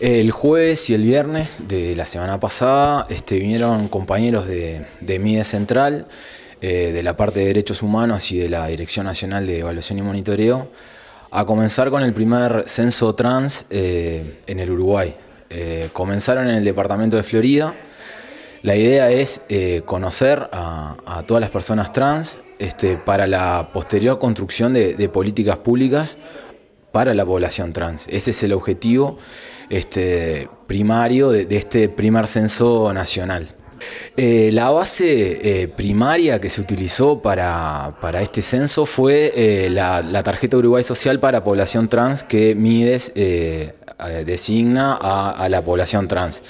El jueves y el viernes de la semana pasada este, vinieron compañeros de, MIDE e Central, eh, de la parte de Derechos Humanos y de la Dirección Nacional de Evaluación y Monitoreo, a comenzar con el primer censo trans eh, en el Uruguay. Eh, comenzaron en el departamento de Florida. La idea es conocer a, todas las personas trans este, para la posterior construcción de políticas públicas para la población trans. Ese es el objetivo este, primario de, este primer censo nacional. Eh, la base eh, primaria que se utilizó para, este censo fue eh, la, tarjeta Uruguay Social para población trans que Mides designa a, la población trans.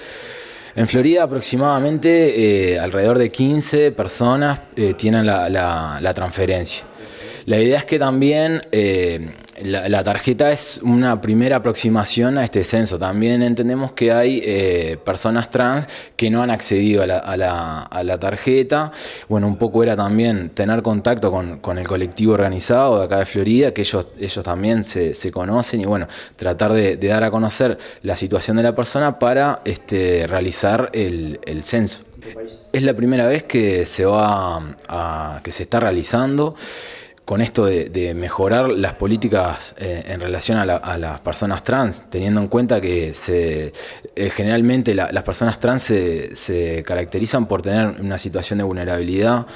En Florida aproximadamente alrededor de 15 personas tienen la, transferencia. La idea es que también la, tarjeta es una primera aproximación a este censo. También entendemos que hay eh, personas trans que no han accedido a la, tarjeta. Bueno, un poco era también tener contacto con, el colectivo organizado de acá de Florida, que ellos, ellos también se, conocen y bueno, tratar de, dar a conocer la situación de la persona para este, realizar el, censo. Es la primera vez que se va a, que se está realizando con esto de, mejorar las políticas eh, en relación a, las personas trans, teniendo en cuenta que eh, generalmente las personas trans se, caracterizan por tener una situación de vulnerabilidad